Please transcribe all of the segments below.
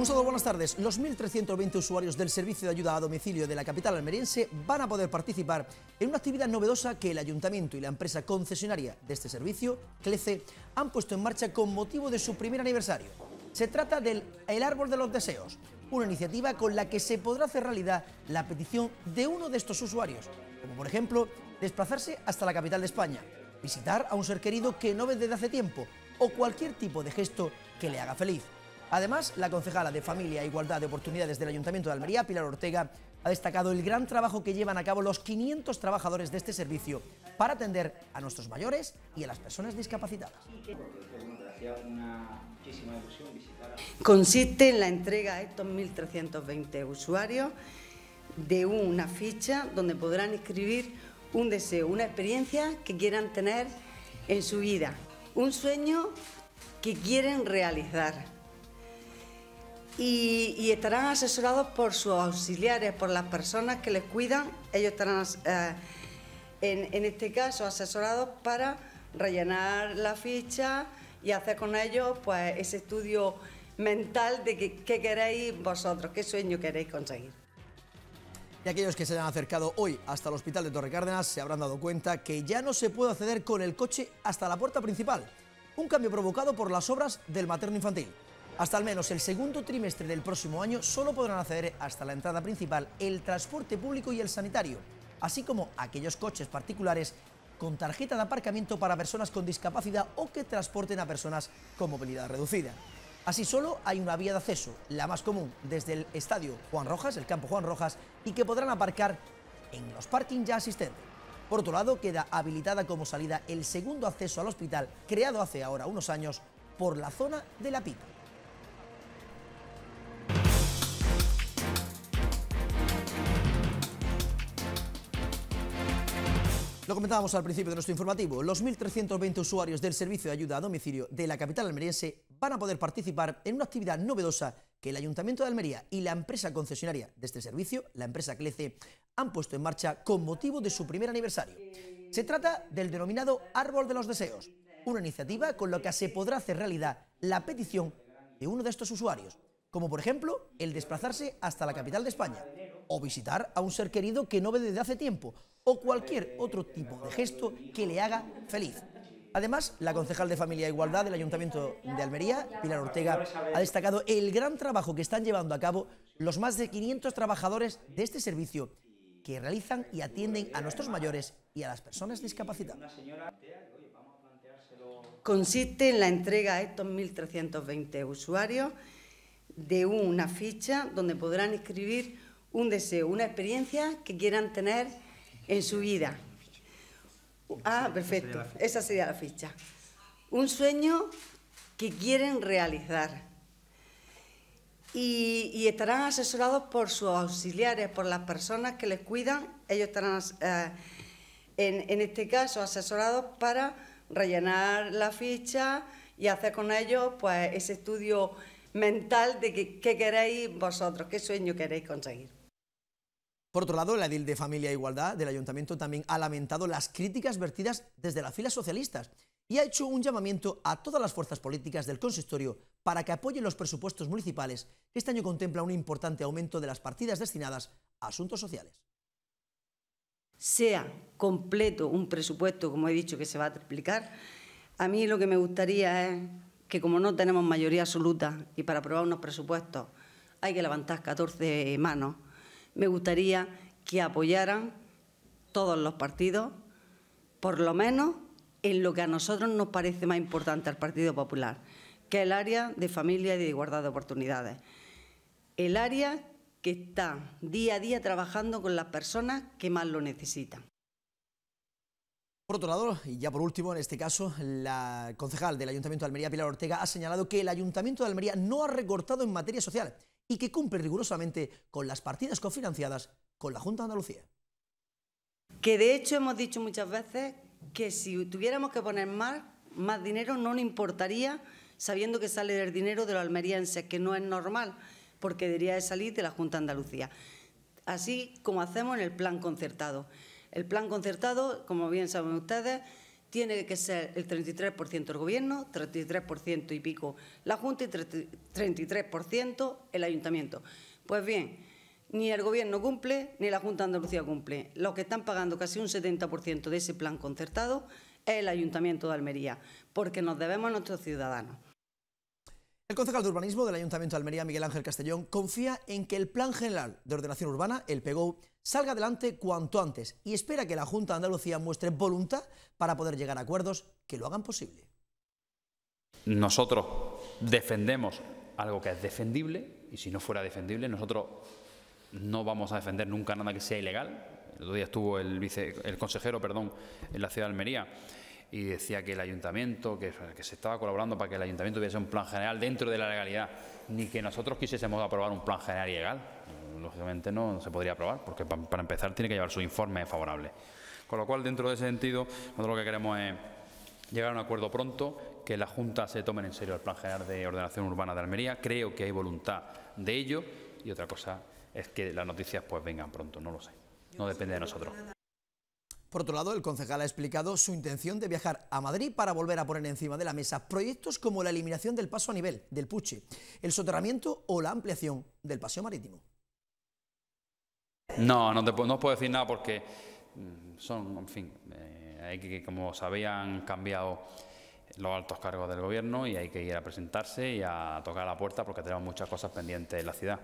Un buenas tardes. Los 1.320 usuarios del servicio de ayuda a domicilio de la capital almeriense van a poder participar en una actividad novedosa que el ayuntamiento y la empresa concesionaria de este servicio, CLECE, han puesto en marcha con motivo de su primer aniversario. Se trata del El Árbol de los Deseos, una iniciativa con la que se podrá hacer realidad la petición de uno de estos usuarios, como por ejemplo desplazarse hasta la capital de España, visitar a un ser querido que no ve desde hace tiempo o cualquier tipo de gesto que le haga feliz. Además, la concejala de Familia e Igualdad de Oportunidades del Ayuntamiento de Almería, Pilar Ortega, ha destacado el gran trabajo que llevan a cabo los 500 trabajadores de este servicio para atender a nuestros mayores y a las personas discapacitadas. Consiste en la entrega a estos 1.320 usuarios de una ficha donde podrán escribir un deseo, una experiencia que quieran tener en su vida, un sueño que quieren realizar y, estarán asesorados por sus auxiliares, por las personas que les cuidan. Ellos estarán, eh, en, este caso, asesorados para rellenar la ficha y hacer con ellos pues, ese estudio mental de qué queréis vosotros, qué sueño queréis conseguir. Y aquellos que se hayan acercado hoy hasta el hospital de Torre Cárdenas se habrán dado cuenta que ya no se puede acceder con el coche hasta la puerta principal. Un cambio provocado por las obras del materno infantil. Hasta al menos el segundo trimestre del próximo año solo podrán acceder hasta la entrada principal el transporte público y el sanitario, así como aquellos coches particulares con tarjeta de aparcamiento para personas con discapacidad o que transporten a personas con movilidad reducida. Así solo hay una vía de acceso, la más común, desde el estadio Juan Rojas, el campo Juan Rojas, y que podrán aparcar en los parkings ya asistentes. Por otro lado, queda habilitada como salida el segundo acceso al hospital, creado hace ahora unos años por la zona de la Pipa. Lo comentábamos al principio de nuestro informativo, los 1.320 usuarios del servicio de ayuda a domicilio de la capital almeriense van a poder participar en una actividad novedosa que el Ayuntamiento de Almería y la empresa concesionaria de este servicio, la empresa CLECE, han puesto en marcha con motivo de su primer aniversario. Se trata del denominado Árbol de los Deseos, una iniciativa con la que se podrá hacer realidad la petición de uno de estos usuarios, como por ejemplo el desplazarse hasta la capital de España o visitar a un ser querido que no ve desde hace tiempo o cualquier otro tipo de gesto que le haga feliz. Además, la concejal de Familia e Igualdad del Ayuntamiento de Almería, Pilar Ortega, ha destacado el gran trabajo que están llevando a cabo los más de 500 trabajadores de este servicio que realizan y atienden a nuestros mayores y a las personas discapacitadas. Consiste en la entrega a estos 1.320 usuarios de una ficha donde podrán escribir un deseo, una experiencia que quieran tener en su vida. Ah, perfecto. Esa sería la ficha. Un sueño que quieren realizar. Y, estarán asesorados por sus auxiliares, por las personas que les cuidan. Ellos estarán, eh, en, este caso, asesorados para rellenar la ficha y hacer con ellos pues, ese estudio mental de qué queréis vosotros, qué sueño queréis conseguir. Por otro lado, la edil de Familia e Igualdad del Ayuntamiento también ha lamentado las críticas vertidas desde las filas socialistas y ha hecho un llamamiento a todas las fuerzas políticas del consistorio para que apoyen los presupuestos municipales, que este año contempla un importante aumento de las partidas destinadas a asuntos sociales. Sea completo un presupuesto, como he dicho, que se va a triplicar, a mí lo que me gustaría es que como no tenemos mayoría absoluta y para aprobar unos presupuestos hay que levantar 14 manos, me gustaría que apoyaran todos los partidos, por lo menos en lo que a nosotros nos parece más importante al Partido Popular, que es el área de familia y de igualdad de oportunidades. El área que está día a día trabajando con las personas que más lo necesitan. Por otro lado, y ya por último, en este caso, la concejal del Ayuntamiento de Almería, Pilar Ortega, ha señalado que el Ayuntamiento de Almería no ha recortado en materia social y que cumple rigurosamente con las partidas cofinanciadas con la Junta de Andalucía. Que de hecho hemos dicho muchas veces que si tuviéramos que poner más, más dinero no nos importaría sabiendo que sale del dinero de los almerienses, que no es normal, porque debería de salir de la Junta de Andalucía. Así como hacemos en el plan concertado. El plan concertado, como bien saben ustedes, tiene que ser el 33% el gobierno, 33% y pico la Junta y 33% el ayuntamiento. Pues bien, ni el gobierno cumple ni la Junta de Andalucía cumple. Los que están pagando casi un 70% de ese plan concertado es el ayuntamiento de Almería, porque nos debemos a nuestros ciudadanos. El concejal de urbanismo del Ayuntamiento de Almería, Miguel Ángel Castellón, confía en que el Plan General de Ordenación Urbana, el PGOU, salga adelante cuanto antes y espera que la Junta de Andalucía muestre voluntad para poder llegar a acuerdos que lo hagan posible. Nosotros defendemos algo que es defendible y si no fuera defendible nosotros no vamos a defender nunca nada que sea ilegal. El otro día estuvo el, vice, el consejero perdón, en la ciudad de Almería y decía que el ayuntamiento, que, se estaba colaborando para que el ayuntamiento tuviese un plan general dentro de la legalidad, ni que nosotros quisiésemos aprobar un plan general ilegal. Lógicamente no, se podría aprobar, porque para empezar tiene que llevar su informe favorable. Con lo cual, dentro de ese sentido, nosotros lo que queremos es llegar a un acuerdo pronto, que la Junta se tome en serio el Plan General de Ordenación Urbana de Almería. Creo que hay voluntad de ello y otra cosa es que las noticias pues vengan pronto, no lo sé. No depende de nosotros. Por otro lado, el concejal ha explicado su intención de viajar a Madrid para volver a poner encima de la mesa proyectos como la eliminación del paso a nivel del Puche, el soterramiento o la ampliación del paseo marítimo. No, no, te, no os puedo decir nada porque mm, son, en fin, eh, hay que, como sabéis, han cambiado los altos cargos del gobierno y hay que ir a presentarse y a tocar la puerta porque tenemos muchas cosas pendientes en la ciudad.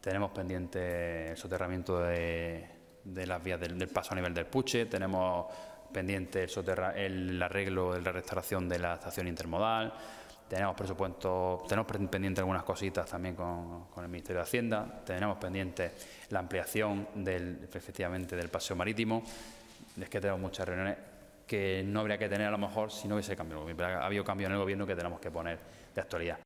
Tenemos pendiente el soterramiento de de las vías del, paso a nivel del Puche, tenemos pendiente el, el arreglo de la restauración de la estación intermodal, tenemos presupuesto, tenemos pendiente algunas cositas también con, el Ministerio de Hacienda, tenemos pendiente la ampliación del, efectivamente del paseo marítimo, es que tenemos muchas reuniones que no habría que tener a lo mejor si no hubiese cambio. Ha habido cambio en el gobierno que tenemos que poner de actualidad.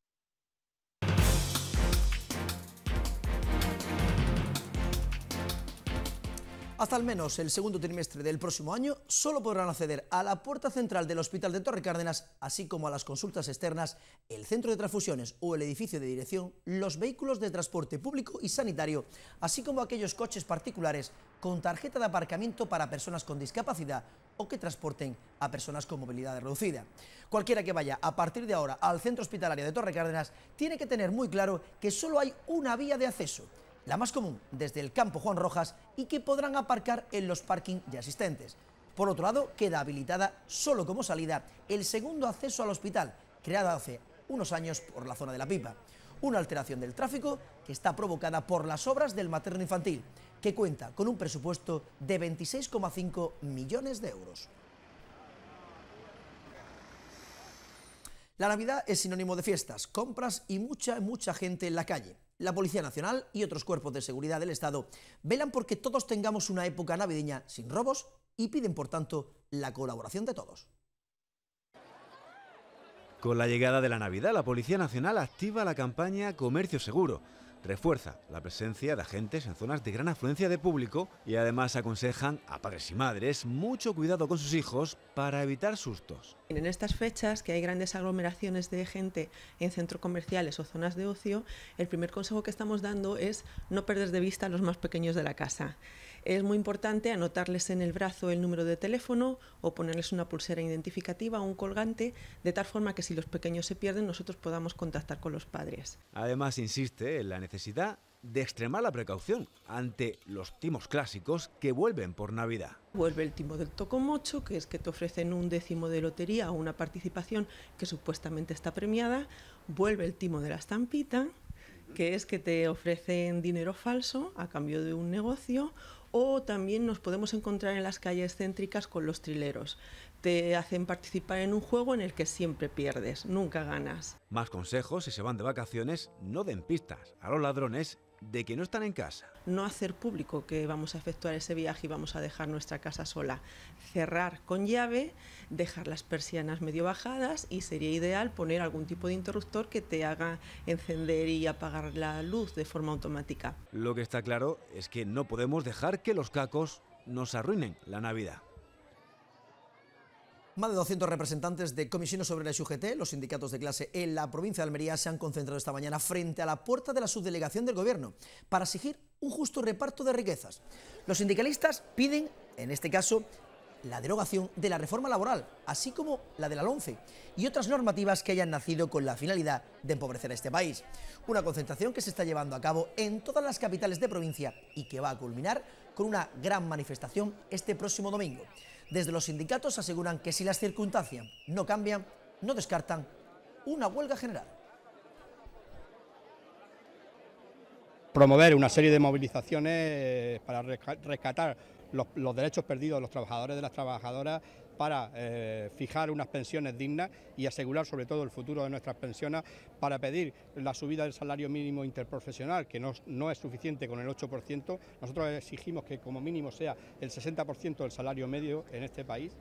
Hasta al menos el segundo trimestre del próximo año solo podrán acceder a la puerta central del Hospital de Torre Cárdenas, así como a las consultas externas, el centro de transfusiones o el edificio de dirección, los vehículos de transporte público y sanitario, así como aquellos coches particulares con tarjeta de aparcamiento para personas con discapacidad o que transporten a personas con movilidad reducida. Cualquiera que vaya a partir de ahora al centro hospitalario de Torre Cárdenas tiene que tener muy claro que solo hay una vía de acceso la más común desde el campo Juan Rojas y que podrán aparcar en los parking ya asistentes... Por otro lado, queda habilitada solo como salida el segundo acceso al hospital, creado hace unos años por la zona de la pipa. Una alteración del tráfico que está provocada por las obras del materno infantil, que cuenta con un presupuesto de 26,5 millones de euros. La Navidad es sinónimo de fiestas, compras y mucha, mucha gente en la calle la Policía Nacional y otros cuerpos de seguridad del Estado velan porque todos tengamos una época navideña sin robos y piden, por tanto, la colaboración de todos. Con la llegada de la Navidad, la Policía Nacional activa la campaña Comercio Seguro refuerza la presencia de agentes en zonas de gran afluencia de público y además aconsejan a padres y madres mucho cuidado con sus hijos para evitar sustos. En estas fechas que hay grandes aglomeraciones de gente en centros comerciales o zonas de ocio, el primer consejo que estamos dando es no perder de vista a los más pequeños de la casa. Es muy importante anotarles en el brazo el número de teléfono o ponerles una pulsera identificativa o un colgante, de tal forma que si los pequeños se pierden nosotros podamos contactar con los padres. Además, insiste en la necesidad de extremar la precaución ante los timos clásicos que vuelven por Navidad. Vuelve el timo del tocomocho, que es que te ofrecen un décimo de lotería o una participación que supuestamente está premiada. Vuelve el timo de la estampita, que es que te ofrecen dinero falso a cambio de un negocio o también nos podemos encontrar en las calles céntricas con los trileros. Te hacen participar en un juego en el que siempre pierdes, nunca ganas. Más consejos si se van de vacaciones, no den pistas a los ladrones de que no están en casa. No hacer público que vamos a efectuar ese viaje y vamos a dejar nuestra casa sola. Cerrar con llave, dejar las persianas medio bajadas y sería ideal poner algún tipo de interruptor que te haga encender y apagar la luz de forma automática. Lo que está claro es que no podemos dejar que los cacos nos arruinen la Navidad. Más de 200 representantes de comisiones sobre la SUGT, los sindicatos de clase en la provincia de Almería, se han concentrado esta mañana frente a la puerta de la subdelegación del Gobierno para exigir un justo reparto de riquezas. Los sindicalistas piden, en este caso, la derogación de la reforma laboral, así como la de la LONCE y otras normativas que hayan nacido con la finalidad de empobrecer a este país. Una concentración que se está llevando a cabo en todas las capitales de provincia y que va a culminar con una gran manifestación este próximo domingo. Desde los sindicatos aseguran que si las circunstancias no cambian, no descartan una huelga general. Promover una serie de movilizaciones eh, para rescatar los, derechos perdidos de los trabajadores y de las trabajadoras para eh, fijar unas pensiones dignas y asegurar sobre todo el futuro de nuestras pensiones, para pedir la subida del salario mínimo interprofesional, que no, no es suficiente con el 8%. Nosotros exigimos que como mínimo sea el 60% del salario medio en este país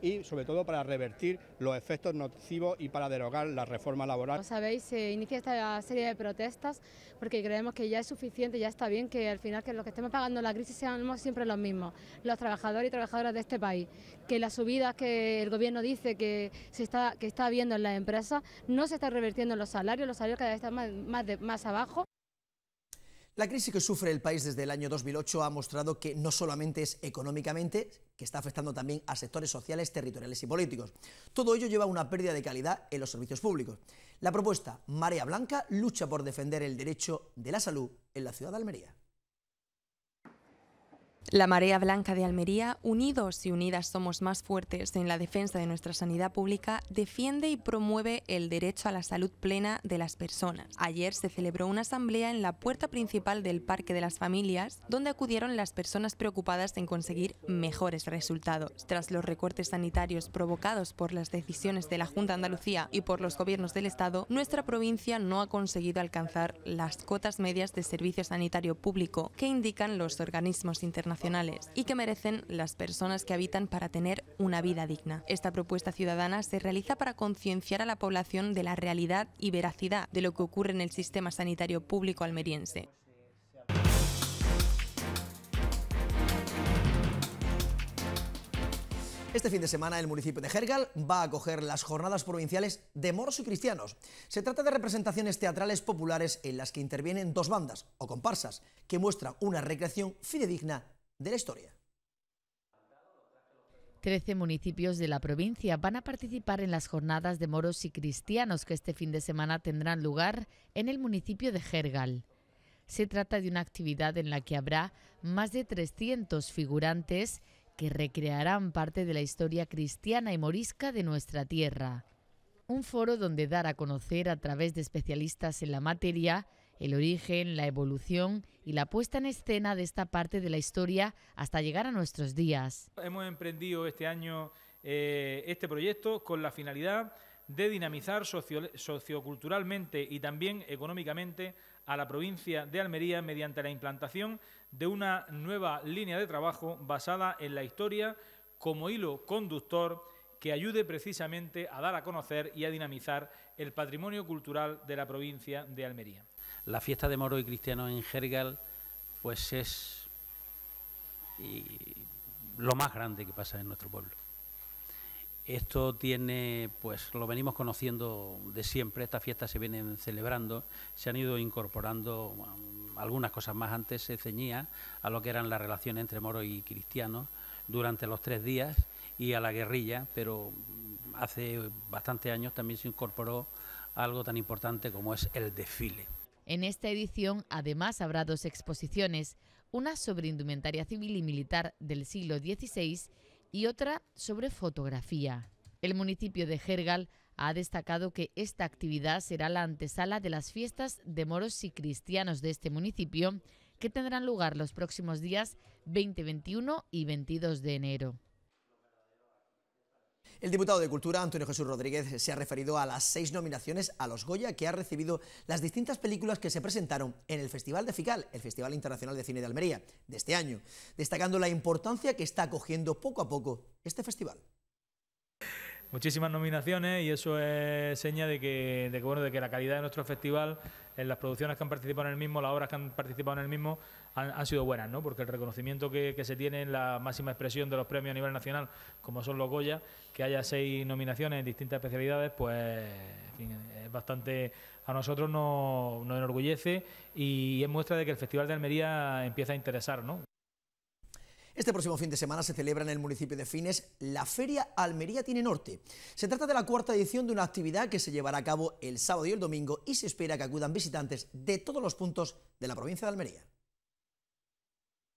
y sobre todo para revertir los efectos nocivos y para derogar la reforma laboral. Como sabéis, se inicia esta serie de protestas porque creemos que ya es suficiente, ya está bien que al final que los que estemos pagando la crisis seamos siempre los mismos, los trabajadores y trabajadoras de este país, que las subidas que el gobierno dice que se está que está habiendo en las empresas no se están revirtiendo en los salarios, los salarios cada vez están más, más abajo. La crisis que sufre el país desde el año 2008 ha mostrado que no solamente es económicamente, que está afectando también a sectores sociales, territoriales y políticos. Todo ello lleva a una pérdida de calidad en los servicios públicos. La propuesta Marea Blanca lucha por defender el derecho de la salud en la ciudad de Almería. La Marea Blanca de Almería, unidos y unidas somos más fuertes en la defensa de nuestra sanidad pública, defiende y promueve el derecho a la salud plena de las personas. Ayer se celebró una asamblea en la puerta principal del Parque de las Familias, donde acudieron las personas preocupadas en conseguir mejores resultados. Tras los recortes sanitarios provocados por las decisiones de la Junta de Andalucía y por los gobiernos del Estado, nuestra provincia no ha conseguido alcanzar las cotas medias de servicio sanitario público que indican los organismos internacionales y que merecen las personas que habitan para tener una vida digna. Esta propuesta ciudadana se realiza para concienciar a la población de la realidad y veracidad de lo que ocurre en el sistema sanitario público almeriense. Este fin de semana el municipio de Gergal va a acoger las jornadas provinciales de moros y cristianos. Se trata de representaciones teatrales populares en las que intervienen dos bandas o comparsas que muestran una recreación fidedigna de la historia. Trece municipios de la provincia van a participar en las jornadas de moros y cristianos que este fin de semana tendrán lugar en el municipio de Jergal. Se trata de una actividad en la que habrá más de 300 figurantes que recrearán parte de la historia cristiana y morisca de nuestra tierra. Un foro donde dar a conocer a través de especialistas en la materia el origen, la evolución y la puesta en escena de esta parte de la historia hasta llegar a nuestros días. Hemos emprendido este año eh, este proyecto con la finalidad de dinamizar socioculturalmente y también económicamente a la provincia de Almería mediante la implantación de una nueva línea de trabajo basada en la historia como hilo conductor que ayude precisamente a dar a conocer y a dinamizar el patrimonio cultural de la provincia de Almería la fiesta de moros y cristianos en Jergal, pues es lo más grande que pasa en nuestro pueblo. Esto tiene, pues lo venimos conociendo de siempre, estas fiestas se vienen celebrando, se han ido incorporando algunas cosas más. Antes se ceñía a lo que eran las relaciones entre moros y cristianos durante los tres días y a la guerrilla, pero hace bastantes años también se incorporó algo tan importante como es el desfile. En esta edición, además, habrá dos exposiciones, una sobre indumentaria civil y militar del siglo XVI y otra sobre fotografía. El municipio de Gergal ha destacado que esta actividad será la antesala de las fiestas de moros y cristianos de este municipio, que tendrán lugar los próximos días 20, 21 y 22 de enero. El diputado de Cultura, Antonio Jesús Rodríguez, se ha referido a las seis nominaciones a los Goya que ha recibido las distintas películas que se presentaron en el Festival de FICAL, el Festival Internacional de Cine de Almería, de este año, destacando la importancia que está cogiendo poco a poco este festival muchísimas nominaciones y eso es seña de que, de bueno, de que la calidad de nuestro festival, en las producciones que han participado en el mismo, las obras que han participado en el mismo, han, sido buenas, ¿no? Porque el reconocimiento que, se tiene en la máxima expresión de los premios a nivel nacional, como son los Goya, que haya seis nominaciones en distintas especialidades, pues en fin, es bastante a nosotros nos, nos enorgullece y es muestra de que el Festival de Almería empieza a interesar, ¿no? Este próximo fin de semana se celebra en el municipio de Fines la Feria Almería Tiene Norte. Se trata de la cuarta edición de una actividad que se llevará a cabo el sábado y el domingo y se espera que acudan visitantes de todos los puntos de la provincia de Almería.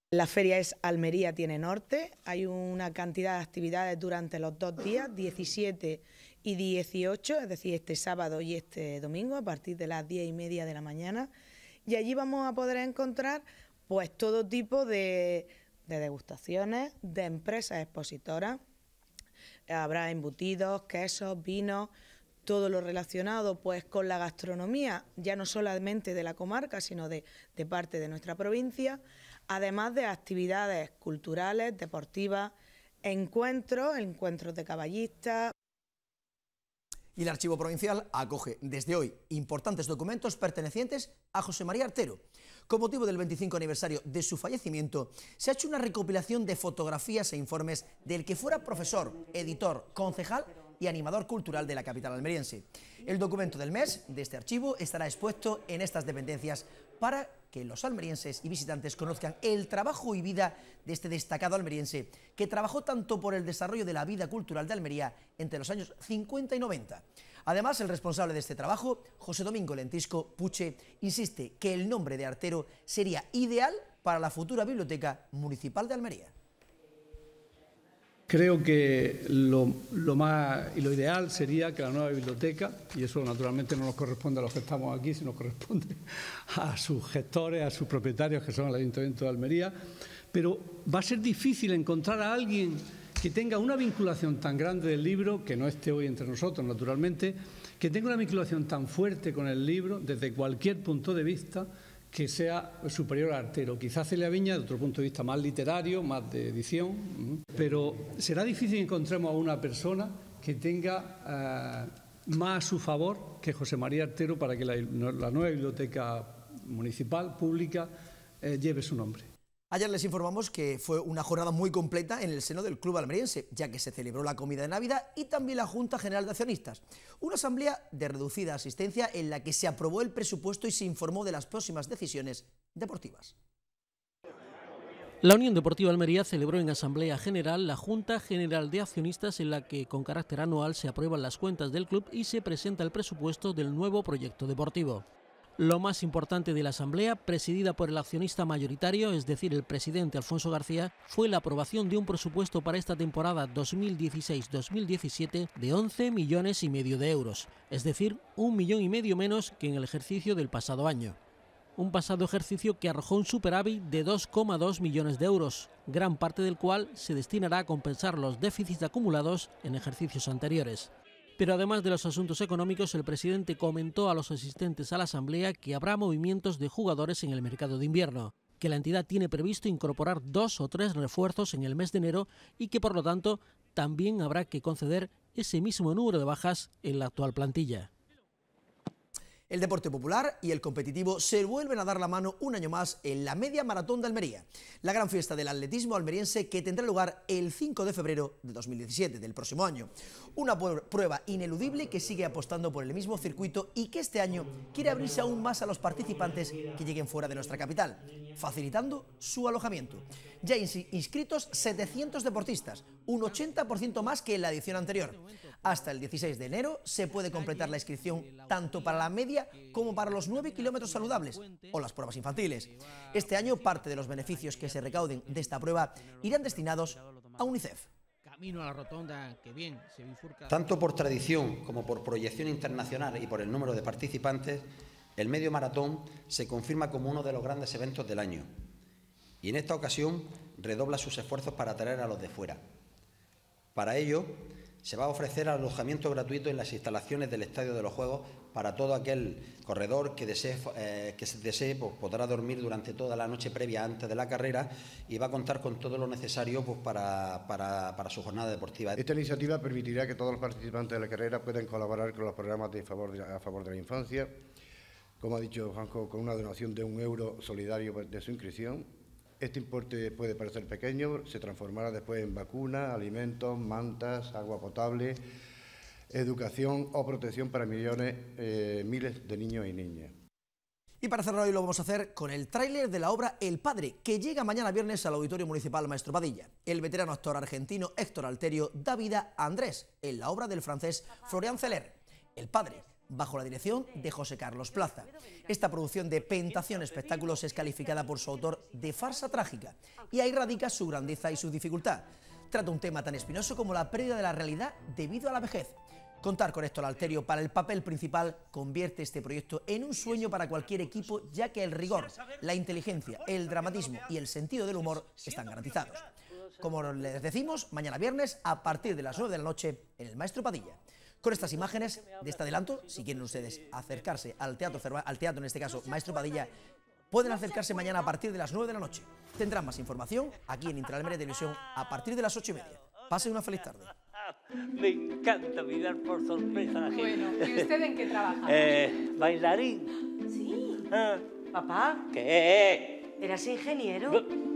La feria es Almería Tiene Norte. Hay una cantidad de actividades durante los dos días, 17 y 18, es decir, este sábado y este domingo, a partir de las 10 y media de la mañana. Y allí vamos a poder encontrar pues todo tipo de de degustaciones, de empresas expositoras. Habrá embutidos, quesos, vinos, todo lo relacionado pues con la gastronomía, ya no solamente de la comarca, sino de, de parte de nuestra provincia, además de actividades culturales, deportivas, encuentros, encuentros de caballistas. Y el Archivo Provincial acoge desde hoy importantes documentos pertenecientes a José María Artero. Con motivo del 25 aniversario de su fallecimiento, se ha hecho una recopilación de fotografías e informes del que fuera profesor, editor, concejal y animador cultural de la capital almeriense. El documento del mes de este archivo estará expuesto en estas dependencias para que los almerienses y visitantes conozcan el trabajo y vida de este destacado almeriense, que trabajó tanto por el desarrollo de la vida cultural de Almería entre los años 50 y 90. Además, el responsable de este trabajo, José Domingo Lentisco Puche, insiste que el nombre de Artero sería ideal para la futura Biblioteca Municipal de Almería. Creo que lo, más y lo ideal sería que la nueva biblioteca, y eso naturalmente no nos corresponde a los que estamos aquí, sino corresponde a sus gestores, a sus propietarios, que son el Ayuntamiento de Almería, pero va a ser difícil encontrar a alguien que tenga una vinculación tan grande del libro, que no esté hoy entre nosotros, naturalmente, que tenga una vinculación tan fuerte con el libro desde cualquier punto de vista, que sea superior a Artero. Quizás Celia Viña, de otro punto de vista más literario, más de edición, pero será difícil que encontremos a una persona que tenga eh, más a su favor que José María Artero para que la, nueva biblioteca municipal, pública, eh, lleve su nombre. Ayer les informamos que fue una jornada muy completa en el seno del Club Almeriense, ya que se celebró la comida de Navidad y también la Junta General de Accionistas, una asamblea de reducida asistencia en la que se aprobó el presupuesto y se informó de las próximas decisiones deportivas. La Unión Deportiva Almería celebró en Asamblea General la Junta General de Accionistas en la que con carácter anual se aprueban las cuentas del club y se presenta el presupuesto del nuevo proyecto deportivo. Lo más importante de la Asamblea, presidida por el accionista mayoritario, es decir, el presidente Alfonso García, fue la aprobación de un presupuesto para esta temporada 2016-2017 de 11 millones y medio de euros, es decir, un millón y medio menos que en el ejercicio del pasado año. Un pasado ejercicio que arrojó un superávit de 2,2 millones de euros, gran parte del cual se destinará a compensar los déficits acumulados en ejercicios anteriores. Pero además de los asuntos económicos, el presidente comentó a los asistentes a la Asamblea que habrá movimientos de jugadores en el mercado de invierno que la entidad tiene previsto incorporar dos o tres refuerzos en el mes de enero y que por lo tanto también habrá que conceder ese mismo número de bajas en la actual plantilla. El deporte popular y el competitivo se vuelven a dar la mano un año más en la media maratón de Almería, la gran fiesta del atletismo almeriense que tendrá lugar el 5 de febrero de 2017, del próximo año. Una prueba ineludible que sigue apostando por el mismo circuito y que este año quiere abrirse aún más a los participantes que lleguen fuera de nuestra capital, facilitando su alojamiento. Ya inscritos 700 deportistas, un 80% más que en la edición anterior. Hasta el 16 de enero se puede completar la inscripción tanto para la media como para los 9 kilómetros saludables o las pruebas infantiles. Este año parte de los beneficios que se recauden de esta prueba irán destinados a UNICEF. Camino a la rotonda, Tanto por tradición como por proyección internacional y por el número de participantes, el medio maratón se confirma como uno de los grandes eventos del año. Y en esta ocasión redobla sus esfuerzos para atraer a los de fuera. Para ello, se va a ofrecer alojamiento gratuito en las instalaciones del Estadio de los Juegos para todo aquel corredor que desee, eh, desee pues, podrá dormir durante toda la noche previa antes de la carrera y va a contar con todo lo necesario pues, para, para, su jornada deportiva. Esta iniciativa permitirá que todos los participantes de la carrera puedan colaborar con los programas a favor de la infancia, como ha dicho Juanjo, con una donación de un euro solidario de su inscripción este importe puede parecer pequeño, se transformará después en vacunas, alimentos, mantas, agua potable, educación o protección para millones, eh, miles de niños y niñas. Y para cerrar hoy lo vamos a hacer con el tráiler de la obra El Padre, que llega mañana viernes al Auditorio Municipal Maestro Padilla. El veterano actor argentino Héctor Alterio da vida a Andrés, en la obra del francés Florian Celer. El Padre bajo la dirección de José Carlos Plaza. Esta producción de Pentación Espectáculos es calificada por su autor de farsa trágica y ahí radica su grandeza y su dificultad. Trata un tema tan espinoso como la pérdida de la realidad debido a la vejez. Contar con Héctor Alterio para el papel principal convierte este proyecto en un sueño para cualquier equipo, ya que el rigor, la inteligencia, el dramatismo y el sentido del humor están garantizados. Como les decimos, mañana viernes a partir de las 9 de la noche en el Maestro Padilla. Con estas imágenes de este adelanto, si quieren ustedes acercarse al teatro, al teatro en este caso Maestro Padilla, pueden acercarse mañana a partir de las 9 de la noche. Tendrán más información aquí en Intralmeria Televisión a partir de las 8 y media. Pase una feliz tarde. Me encanta mirar por sorpresa Bueno, ¿y usted en qué trabaja? Eh, bailarín. Sí. Ah, ¿Papá? ¿Qué? ¿Eras ingeniero?